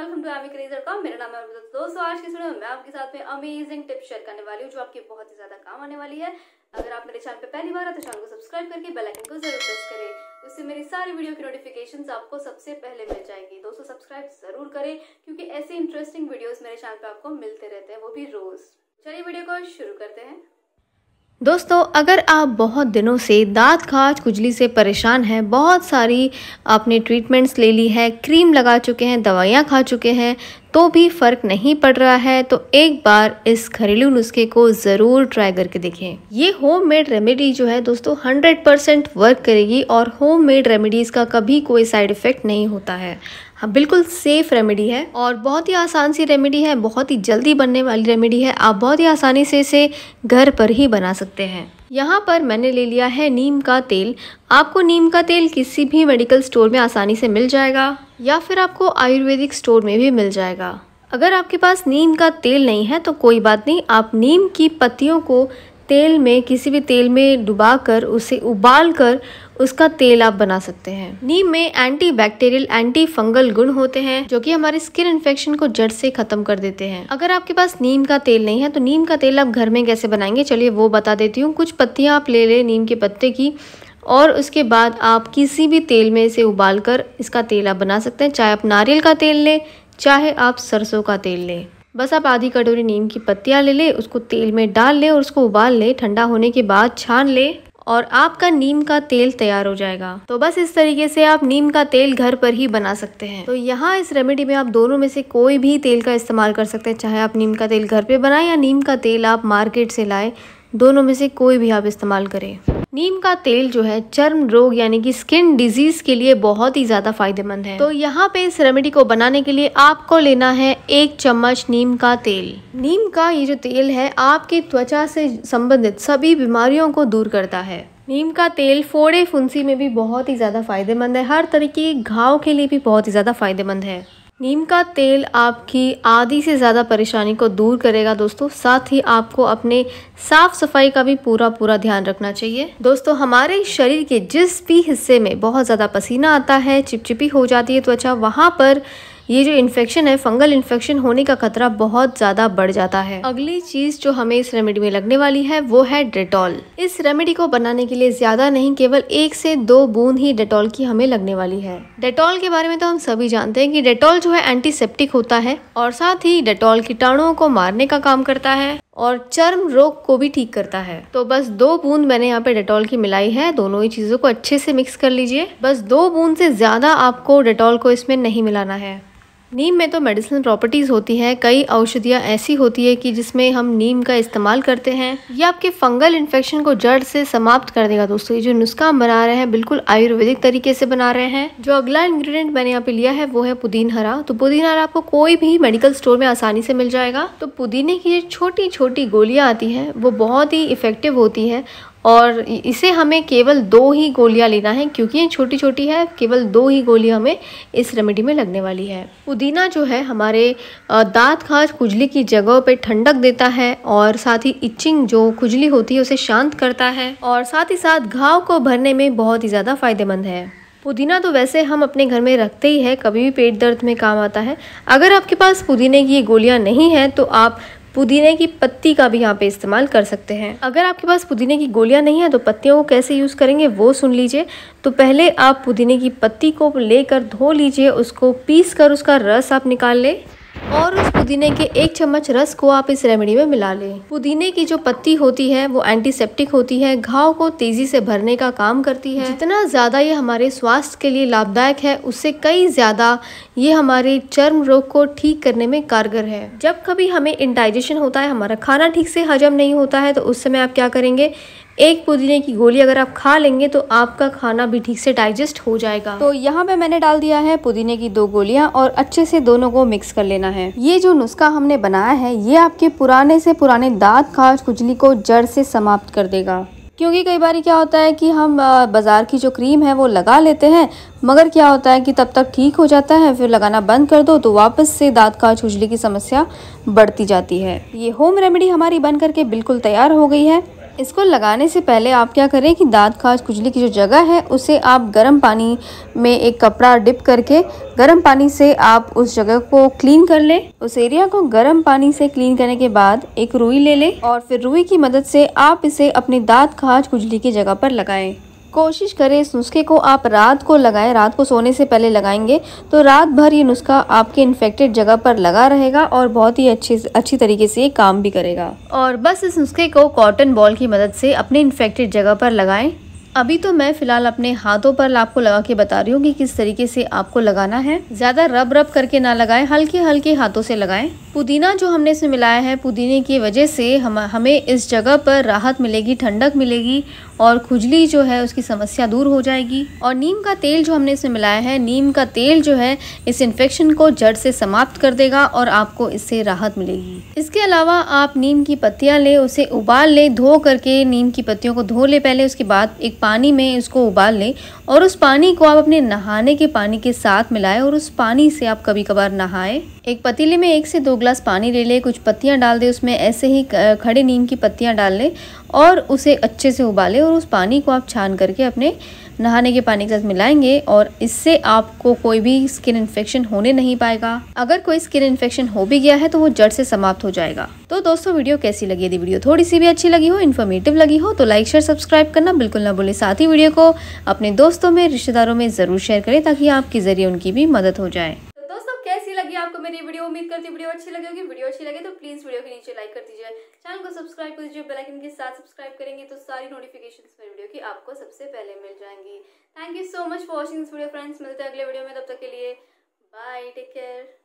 welcome to Amy क्रेजर का मेरा नाम है तो दोस्तों आज की वीडियो में मैं आपके साथ में अमेजिंग टिप शेयर करने वाली हूँ जो आपकी बहुत ही ज्यादा काम आने वाली है अगर आप मेरे चैनल पे पहली बार आए तो चैनल को सब्सक्राइब करके बेल आइकन को जरूर प्रेस करें उससे मेरी सारी वीडियो की नोटिफिकेशन आपको सबसे पहले मिल जाएगी दोस्तों सब्सक्राइब जरूर करें क्योंकि ऐसे इंटरेस्टिंग वीडियोज मेरे चैनल पे आपको मिलते रहते हैं वो भी रोज चलिए वीडियो को शुरू करते हैं दोस्तों अगर आप बहुत दिनों से दांत खाज खुजली से परेशान हैं बहुत सारी आपने ट्रीटमेंट्स ले ली है क्रीम लगा चुके हैं दवाइयाँ खा चुके हैं तो भी फ़र्क नहीं पड़ रहा है तो एक बार इस घरेलू नुस्खे को ज़रूर ट्राई करके देखें ये होम मेड रेमेडी जो है दोस्तों 100% वर्क करेगी और होम मेड रेमेडीज़ का कभी कोई साइड इफ़ेक्ट नहीं होता है हाँ बिल्कुल सेफ़ रेमेडी है और बहुत ही आसान सी रेमेडी है बहुत ही जल्दी बनने वाली रेमेडी है आप बहुत ही आसानी से इसे घर पर ही बना सकते हैं यहाँ पर मैंने ले लिया है नीम का तेल आपको नीम का तेल किसी भी मेडिकल स्टोर में आसानी से मिल जाएगा या फिर आपको आयुर्वेदिक स्टोर में भी मिल जाएगा अगर आपके पास नीम का तेल नहीं है तो कोई बात नहीं आप नीम की पत्तियों को तेल में किसी भी तेल में डुबा कर उसे उबाल कर उसका तेल आप बना सकते हैं नीम में एंटी बैक्टीरियल एंटी फंगल गुण होते हैं जो कि हमारे स्किन इन्फेक्शन को जड़ से खत्म कर देते हैं अगर आपके पास नीम का तेल नहीं है तो नीम का तेल आप घर में कैसे बनाएंगे चलिए वो बता देती हूँ कुछ पत्तियाँ आप ले लें नीम के पत्ते की और उसके बाद आप किसी भी तेल में इसे उबाल कर इसका तेल आप बना सकते हैं चाहे आप नारियल का तेल लें चाहे आप सरसों का तेल लें बस आप आधी कटोरी नीम की पत्तियाँ ले ले उसको तेल में डाल ले और उसको उबाल ले ठंडा होने के बाद छान ले और आपका नीम का तेल तैयार हो जाएगा तो बस इस तरीके से आप नीम का तेल घर पर ही बना सकते हैं तो यहाँ इस रेमेडी में आप दोनों में से कोई भी तेल का इस्तेमाल कर सकते हैं चाहे आप नीम का तेल घर पे बनाए या नीम का तेल आप मार्केट से लाए दोनों में से कोई भी आप इस्तेमाल करें नीम का तेल जो है चर्म रोग यानी कि स्किन डिजीज के लिए बहुत ही ज्यादा फायदेमंद है तो यहाँ पे इस रेमेडी को बनाने के लिए आपको लेना है एक चम्मच नीम का तेल नीम का ये जो तेल है आपकी त्वचा से संबंधित सभी बीमारियों को दूर करता है नीम का तेल फोड़े फुंसी में भी बहुत ही ज़्यादा फायदेमंद है हर तरीके के घाव के लिए भी बहुत ही ज़्यादा फायदेमंद है नीम का तेल आपकी आधी से ज़्यादा परेशानी को दूर करेगा दोस्तों साथ ही आपको अपने साफ सफाई का भी पूरा पूरा ध्यान रखना चाहिए दोस्तों हमारे शरीर के जिस भी हिस्से में बहुत ज़्यादा पसीना आता है चिपचिपी हो जाती है त्वचा तो अच्छा वहाँ पर ये जो इन्फेक्शन है फंगल इन्फेक्शन होने का खतरा बहुत ज़्यादा बढ़ जाता है अगली चीज़ जो हमें इस रेमेडी में लगने वाली है वो है डेटॉल इस रेमेडी को बनाने के लिए ज़्यादा नहीं केवल एक से दो बूंद ही डेटॉल की हमें लगने वाली है डेटॉल के बारे में तो हम सभी जानते हैं कि डेटॉल जो है एंटीसेप्टिक होता है और साथ ही डेटॉल कीटाणुओं को मारने का काम करता है और चर्म रोग को भी ठीक करता है तो बस दो बूंद मैंने यहाँ पे डेटॉल की मिलाई है दोनों ही चीज़ों को अच्छे से मिक्स कर लीजिए बस दो बूंद से ज़्यादा आपको डेटॉल को इसमें नहीं मिलाना है नीम में तो मेडिसिनल प्रॉपर्टीज़ होती हैं कई औषधियाँ ऐसी होती है कि जिसमें हम नीम का इस्तेमाल करते हैं यह आपके फंगल इन्फेक्शन को जड़ से समाप्त कर देगा दोस्तों ये जो नुस्खा हम बना रहे हैं बिल्कुल आयुर्वेदिक तरीके से बना रहे हैं जो अगला इंग्रेडिएंट मैंने यहाँ पे लिया है वो है पुदीन हरा तो पुदीन हरा आपको कोई भी मेडिकल स्टोर में आसानी से मिल जाएगा तो पुदीने की ये छोटी छोटी गोलियाँ आती हैं वो बहुत ही इफेक्टिव होती है और इसे हमें केवल दो ही गोलियां लेना है क्योंकि ये छोटी छोटी है केवल दो ही गोलियां हमें इस रेमेडी में लगने वाली है पुदीना जो है हमारे दांत खाज खुजली की जगह पे ठंडक देता है और साथ ही इचिंग जो खुजली होती है उसे शांत करता है और साथ ही साथ घाव को भरने में बहुत ही ज़्यादा फायदेमंद है पुदीना तो वैसे हम अपने घर में रखते ही है कभी भी पेट दर्द में काम आता है अगर आपके पास पुदीने की गोलियां नहीं हैं तो आप पुदीने की पत्ती का भी यहाँ पे इस्तेमाल कर सकते हैं अगर आपके पास पुदीने की गोलियाँ नहीं है तो पत्तियों को कैसे यूज़ करेंगे वो सुन लीजिए तो पहले आप पुदीने की पत्ती को लेकर धो लीजिए उसको पीस कर उसका रस आप निकाल लें और उस पुदीने के एक चम्मच रस को आप इस रेमेडी में मिला लें पुदीने की जो पत्ती होती है वो एंटीसेप्टिक होती है घाव को तेजी से भरने का काम करती है जितना ज़्यादा ये हमारे स्वास्थ्य के लिए लाभदायक है उससे कई ज़्यादा ये हमारे चर्म रोग को ठीक करने में कारगर है जब कभी हमें इंडाइजेशन होता है हमारा खाना ठीक से हजम नहीं होता है तो उस समय आप क्या करेंगे एक पुदीने की गोली अगर आप खा लेंगे तो आपका खाना भी ठीक से डाइजेस्ट हो जाएगा तो यहाँ पे मैंने डाल दिया है पुदीने की दो गोलियाँ और अच्छे से दोनों को मिक्स कर लेना है ये जो नुस्खा हमने बनाया है ये आपके पुराने से पुराने दाँत खाज खुजली को जड़ से समाप्त कर देगा क्योंकि कई बार क्या होता है कि हम बाज़ार की जो क्रीम है वो लगा लेते हैं मगर क्या होता है कि तब तक ठीक हो जाता है फिर लगाना बंद कर दो तो वापस से दांत का छुजली की समस्या बढ़ती जाती है ये होम रेमेडी हमारी बन करके बिल्कुल तैयार हो गई है इसको लगाने से पहले आप क्या करें कि दांत खाज खुजली की जो जगह है उसे आप गर्म पानी में एक कपड़ा डिप करके गर्म पानी से आप उस जगह को क्लीन कर लें उस एरिया को गर्म पानी से क्लीन करने के बाद एक रुई ले लें और फिर रुई की मदद से आप इसे अपनी दांत खाज खुजली की जगह पर लगाएं कोशिश करें इस नुस्खे को आप रात को लगाएं रात को सोने से पहले लगाएंगे तो रात भर ये नुस्खा आपके इन्फेक्टेड जगह पर लगा रहेगा और बहुत ही अच्छे अच्छी तरीके से ये काम भी करेगा और बस इस नुस्खे को कॉटन बॉल की मदद से अपने इन्फेक्टेड जगह पर लगाएं अभी तो मैं फ़िलहाल अपने हाथों पर आपको लगा के बता रही हूँ कि किस तरीके से आपको लगाना है ज़्यादा रब रब करके ना लगाएं हल्के हल्के हाथों से लगाएं पुदीना जो हमने इसमें मिलाया है पुदीने की वजह से हम हमें इस जगह पर राहत मिलेगी ठंडक मिलेगी और खुजली जो है उसकी समस्या दूर हो जाएगी और नीम का तेल जो हमने इसमें मिलाया है नीम का तेल जो है इस इन्फेक्शन को जड़ से समाप्त कर देगा और आपको इससे राहत मिलेगी इसके अलावा आप नीम की पत्तियाँ लें उसे उबाल लें धो करके नीम की पत्तियों को धो लें पहले उसके बाद एक पानी में इसको उबाल लें और उस पानी को आप अपने नहाने के पानी के साथ मिलाएं और उस पानी से आप कभी कभार नहाएं एक पतीले में एक से दो ग्लास पानी ले ले कुछ पत्तियाँ डाल दे उसमें ऐसे ही खड़े नीम की पत्तियाँ डाल ले और उसे अच्छे से उबाले और उस पानी को आप छान करके अपने नहाने के पानी के साथ मिलाएंगे और इससे आपको कोई भी स्किन इन्फेक्शन होने नहीं पाएगा अगर कोई स्किन इन्फेक्शन हो भी गया है तो वो जड़ से समाप्त हो जाएगा तो दोस्तों वीडियो कैसी लगी यदि वीडियो थोड़ी सी भी अच्छी लगी हो इन्फॉर्मेटिव लगी हो तो लाइक शेयर सब्सक्राइब करना बिल्कुल ना बोले साथ ही वीडियो को अपने दोस्तों में रिश्तेदारों में ज़रूर शेयर करें ताकि आपके ज़रिए उनकी भी मदद हो जाए मेरी वीडियो उम्मीद करती वीडियो अच्छी लगे होगी वीडियो अच्छी लगे तो प्लीज वीडियो के नीचे लाइक कर दीजिए चैनल को सब्सक्राइब कर दीजिए बेलाइकन के साथ सब्सक्राइब करेंगे तो सारी नोटिफिकेशन मेरी वीडियो की आपको सबसे पहले मिल जाएंगी thank you so much for watching this video friends मिलते हैं अगले वीडियो में तब तक के लिए बाय टेक केयर